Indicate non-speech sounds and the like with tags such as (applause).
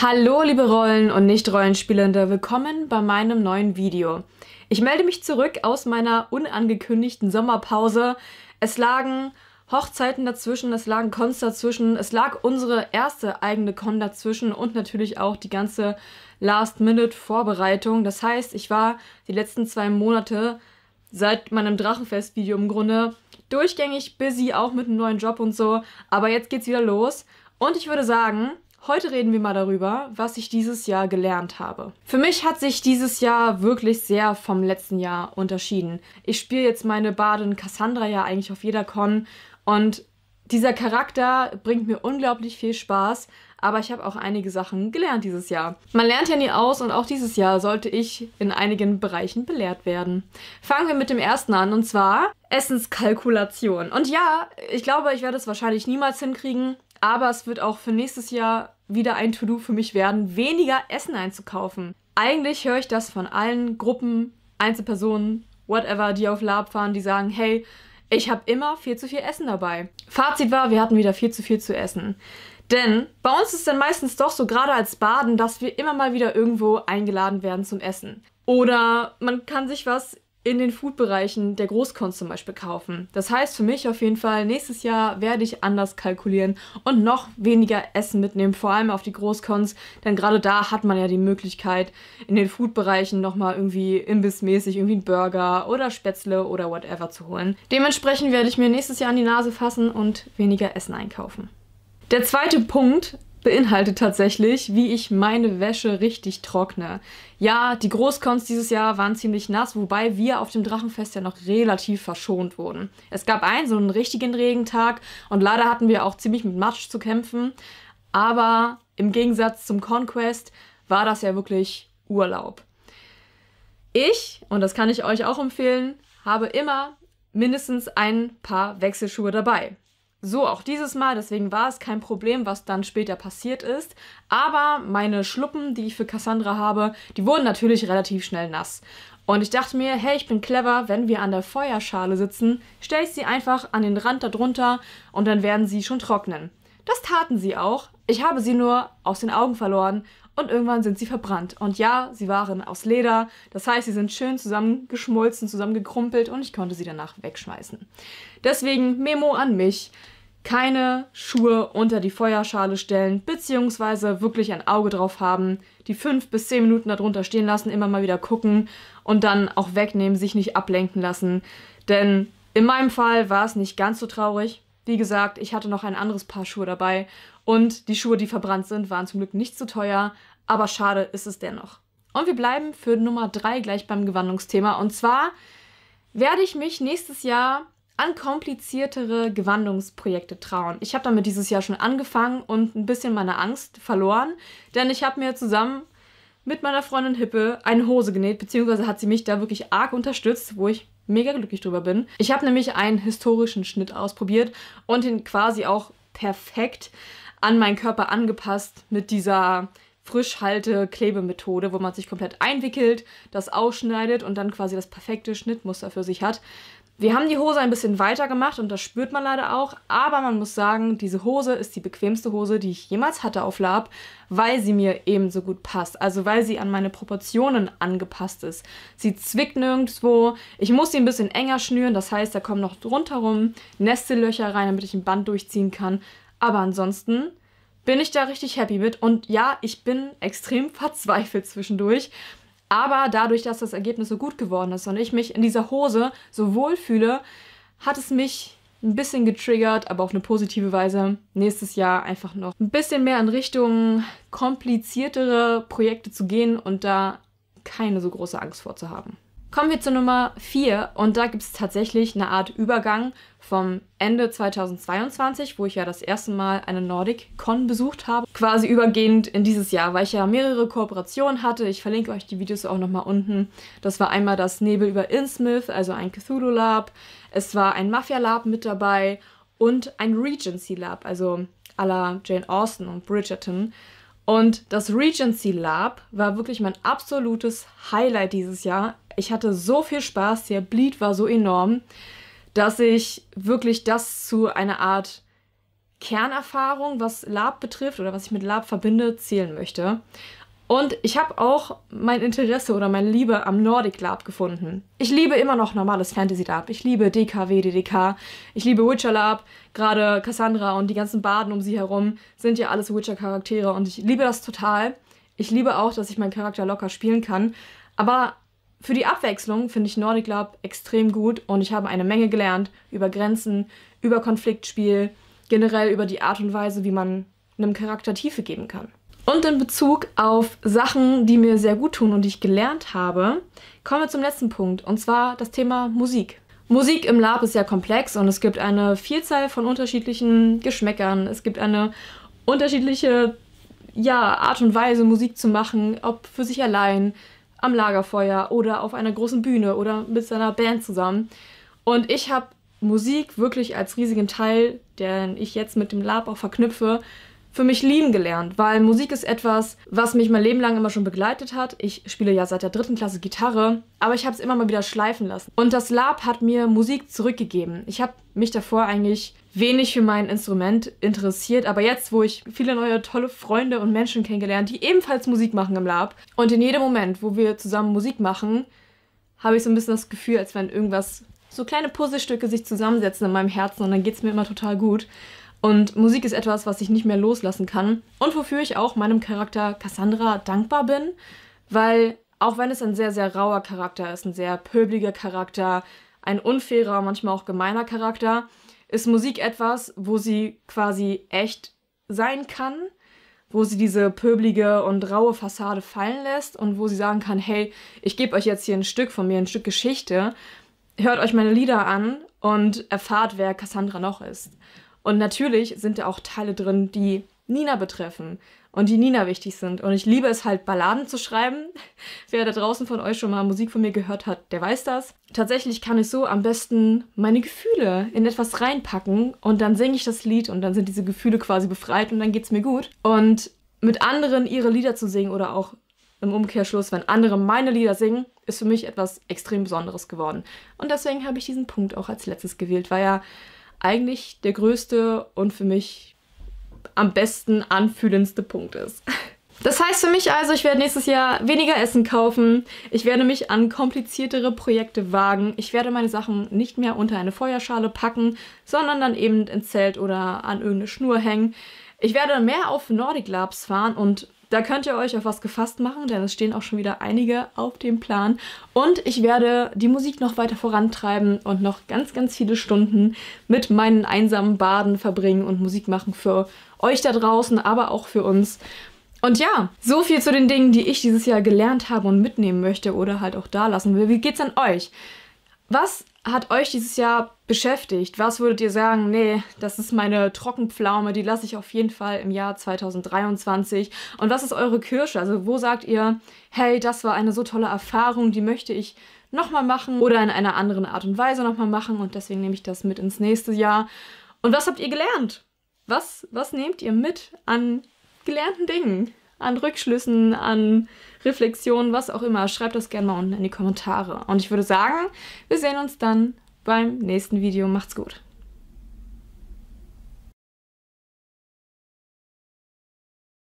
Hallo liebe Rollen- und Nicht-Rollenspielende, willkommen bei meinem neuen Video. Ich melde mich zurück aus meiner unangekündigten Sommerpause. Es lagen Hochzeiten dazwischen, es lagen Cons dazwischen, es lag unsere erste eigene Con dazwischen und natürlich auch die ganze Last-Minute-Vorbereitung. Das heißt, ich war die letzten zwei Monate seit meinem Drachenfest-Video im Grunde durchgängig busy, auch mit einem neuen Job und so. Aber jetzt geht's wieder los und ich würde sagen, Heute reden wir mal darüber, was ich dieses Jahr gelernt habe. Für mich hat sich dieses Jahr wirklich sehr vom letzten Jahr unterschieden. Ich spiele jetzt meine Badin Cassandra ja eigentlich auf jeder Con und dieser Charakter bringt mir unglaublich viel Spaß, aber ich habe auch einige Sachen gelernt dieses Jahr. Man lernt ja nie aus und auch dieses Jahr sollte ich in einigen Bereichen belehrt werden. Fangen wir mit dem ersten an und zwar Essenskalkulation. Und ja, ich glaube, ich werde es wahrscheinlich niemals hinkriegen, aber es wird auch für nächstes Jahr wieder ein To-Do für mich werden, weniger Essen einzukaufen. Eigentlich höre ich das von allen Gruppen, Einzelpersonen, whatever, die auf Lab fahren, die sagen, hey, ich habe immer viel zu viel Essen dabei. Fazit war, wir hatten wieder viel zu viel zu essen. Denn bei uns ist dann meistens doch so, gerade als Baden, dass wir immer mal wieder irgendwo eingeladen werden zum Essen. Oder man kann sich was in den Food-Bereichen der Großkons zum Beispiel kaufen. Das heißt für mich auf jeden Fall, nächstes Jahr werde ich anders kalkulieren und noch weniger Essen mitnehmen, vor allem auf die Großkons, denn gerade da hat man ja die Möglichkeit, in den Food-Bereichen nochmal irgendwie imbissmäßig irgendwie einen Burger oder Spätzle oder whatever zu holen. Dementsprechend werde ich mir nächstes Jahr an die Nase fassen und weniger Essen einkaufen. Der zweite Punkt beinhaltet tatsächlich, wie ich meine Wäsche richtig trockne. Ja, die Großcons dieses Jahr waren ziemlich nass, wobei wir auf dem Drachenfest ja noch relativ verschont wurden. Es gab einen, so einen richtigen Regentag und leider hatten wir auch ziemlich mit Matsch zu kämpfen. Aber im Gegensatz zum Conquest war das ja wirklich Urlaub. Ich, und das kann ich euch auch empfehlen, habe immer mindestens ein paar Wechselschuhe dabei. So, auch dieses Mal, deswegen war es kein Problem, was dann später passiert ist. Aber meine Schluppen, die ich für Cassandra habe, die wurden natürlich relativ schnell nass. Und ich dachte mir, hey, ich bin clever, wenn wir an der Feuerschale sitzen, stelle ich sie einfach an den Rand darunter und dann werden sie schon trocknen. Das taten sie auch. Ich habe sie nur aus den Augen verloren und irgendwann sind sie verbrannt. Und ja, sie waren aus Leder, das heißt, sie sind schön zusammengeschmolzen, zusammengekrumpelt und ich konnte sie danach wegschmeißen. Deswegen Memo an mich. Keine Schuhe unter die Feuerschale stellen, beziehungsweise wirklich ein Auge drauf haben, die fünf bis zehn Minuten darunter stehen lassen, immer mal wieder gucken und dann auch wegnehmen, sich nicht ablenken lassen. Denn in meinem Fall war es nicht ganz so traurig, wie gesagt, ich hatte noch ein anderes Paar Schuhe dabei und die Schuhe, die verbrannt sind, waren zum Glück nicht so teuer, aber schade ist es dennoch. Und wir bleiben für Nummer 3 gleich beim Gewandungsthema und zwar werde ich mich nächstes Jahr an kompliziertere Gewandungsprojekte trauen. Ich habe damit dieses Jahr schon angefangen und ein bisschen meine Angst verloren, denn ich habe mir zusammen mit meiner Freundin Hippe eine Hose genäht, beziehungsweise hat sie mich da wirklich arg unterstützt, wo ich mega glücklich drüber bin. Ich habe nämlich einen historischen Schnitt ausprobiert und ihn quasi auch perfekt an meinen Körper angepasst mit dieser Frischhalte-Klebemethode, wo man sich komplett einwickelt, das ausschneidet und dann quasi das perfekte Schnittmuster für sich hat. Wir haben die Hose ein bisschen weiter gemacht und das spürt man leider auch, aber man muss sagen, diese Hose ist die bequemste Hose, die ich jemals hatte auf Lab, weil sie mir ebenso gut passt, also weil sie an meine Proportionen angepasst ist. Sie zwickt nirgendwo, ich muss sie ein bisschen enger schnüren, das heißt, da kommen noch rundherum Nestellöcher rein, damit ich ein Band durchziehen kann, aber ansonsten bin ich da richtig happy mit und ja, ich bin extrem (laughs) verzweifelt zwischendurch, aber dadurch, dass das Ergebnis so gut geworden ist und ich mich in dieser Hose so wohl fühle, hat es mich ein bisschen getriggert, aber auf eine positive Weise. Nächstes Jahr einfach noch ein bisschen mehr in Richtung kompliziertere Projekte zu gehen und da keine so große Angst vor zu haben. Kommen wir zur Nummer 4 und da gibt es tatsächlich eine Art Übergang vom Ende 2022, wo ich ja das erste Mal eine Nordic Con besucht habe, quasi übergehend in dieses Jahr, weil ich ja mehrere Kooperationen hatte. Ich verlinke euch die Videos auch nochmal unten. Das war einmal das Nebel über Innsmouth, also ein Cthulhu Lab. Es war ein Mafia Lab mit dabei und ein Regency Lab, also à la Jane Austen und Bridgerton. Und das Regency Lab war wirklich mein absolutes Highlight dieses Jahr ich hatte so viel Spaß, der Bleed war so enorm, dass ich wirklich das zu einer Art Kernerfahrung, was Lab betrifft oder was ich mit Lab verbinde, zählen möchte. Und ich habe auch mein Interesse oder meine Liebe am Nordic Lab gefunden. Ich liebe immer noch normales Fantasy Lab. Ich liebe DKW, DDK. Ich liebe Witcher Lab. Gerade Cassandra und die ganzen Baden um sie herum sind ja alles Witcher-Charaktere und ich liebe das total. Ich liebe auch, dass ich meinen Charakter locker spielen kann. Aber für die Abwechslung finde ich Nordic Lab extrem gut und ich habe eine Menge gelernt über Grenzen, über Konfliktspiel, generell über die Art und Weise, wie man einem Charakter Tiefe geben kann. Und in Bezug auf Sachen, die mir sehr gut tun und die ich gelernt habe, kommen wir zum letzten Punkt und zwar das Thema Musik. Musik im Lab ist sehr komplex und es gibt eine Vielzahl von unterschiedlichen Geschmäckern. Es gibt eine unterschiedliche ja, Art und Weise, Musik zu machen, ob für sich allein, am Lagerfeuer oder auf einer großen Bühne oder mit seiner Band zusammen. Und ich habe Musik wirklich als riesigen Teil, den ich jetzt mit dem Lab auch verknüpfe, für mich lieben gelernt, weil Musik ist etwas, was mich mein Leben lang immer schon begleitet hat. Ich spiele ja seit der dritten Klasse Gitarre, aber ich habe es immer mal wieder schleifen lassen. Und das Lab hat mir Musik zurückgegeben. Ich habe mich davor eigentlich wenig für mein Instrument interessiert. Aber jetzt, wo ich viele neue tolle Freunde und Menschen kennengelernt, die ebenfalls Musik machen im Lab und in jedem Moment, wo wir zusammen Musik machen, habe ich so ein bisschen das Gefühl, als wenn irgendwas, so kleine Puzzlestücke sich zusammensetzen in meinem Herzen und dann geht es mir immer total gut. Und Musik ist etwas, was ich nicht mehr loslassen kann und wofür ich auch meinem Charakter Cassandra dankbar bin, weil auch wenn es ein sehr, sehr rauer Charakter ist, ein sehr pöbliger Charakter, ein unfairer, manchmal auch gemeiner Charakter, ist Musik etwas, wo sie quasi echt sein kann, wo sie diese pöbelige und raue Fassade fallen lässt und wo sie sagen kann, hey, ich gebe euch jetzt hier ein Stück von mir, ein Stück Geschichte, hört euch meine Lieder an und erfahrt, wer Cassandra noch ist. Und natürlich sind da auch Teile drin, die Nina betreffen, und die Nina wichtig sind. Und ich liebe es halt, Balladen zu schreiben. (laughs) Wer da draußen von euch schon mal Musik von mir gehört hat, der weiß das. Tatsächlich kann ich so am besten meine Gefühle in etwas reinpacken und dann singe ich das Lied und dann sind diese Gefühle quasi befreit und dann geht es mir gut. Und mit anderen ihre Lieder zu singen oder auch im Umkehrschluss, wenn andere meine Lieder singen, ist für mich etwas extrem Besonderes geworden. Und deswegen habe ich diesen Punkt auch als letztes gewählt, weil er eigentlich der größte und für mich am besten anfühlendste Punkt ist. Das heißt für mich also, ich werde nächstes Jahr weniger Essen kaufen. Ich werde mich an kompliziertere Projekte wagen. Ich werde meine Sachen nicht mehr unter eine Feuerschale packen, sondern dann eben ins Zelt oder an irgendeine Schnur hängen. Ich werde mehr auf Nordic Labs fahren und da könnt ihr euch auf was gefasst machen, denn es stehen auch schon wieder einige auf dem Plan. Und ich werde die Musik noch weiter vorantreiben und noch ganz, ganz viele Stunden mit meinen einsamen Baden verbringen und Musik machen für euch da draußen, aber auch für uns. Und ja, so viel zu den Dingen, die ich dieses Jahr gelernt habe und mitnehmen möchte oder halt auch da lassen will. Wie geht's an euch? Was hat euch dieses Jahr beschäftigt? Was würdet ihr sagen, nee, das ist meine Trockenpflaume, die lasse ich auf jeden Fall im Jahr 2023? Und was ist eure Kirsche? Also wo sagt ihr, hey, das war eine so tolle Erfahrung, die möchte ich nochmal machen oder in einer anderen Art und Weise nochmal machen und deswegen nehme ich das mit ins nächste Jahr. Und was habt ihr gelernt? Was, was nehmt ihr mit an gelernten Dingen? an Rückschlüssen, an Reflexionen, was auch immer. Schreibt das gerne mal unten in die Kommentare. Und ich würde sagen, wir sehen uns dann beim nächsten Video. Macht's gut.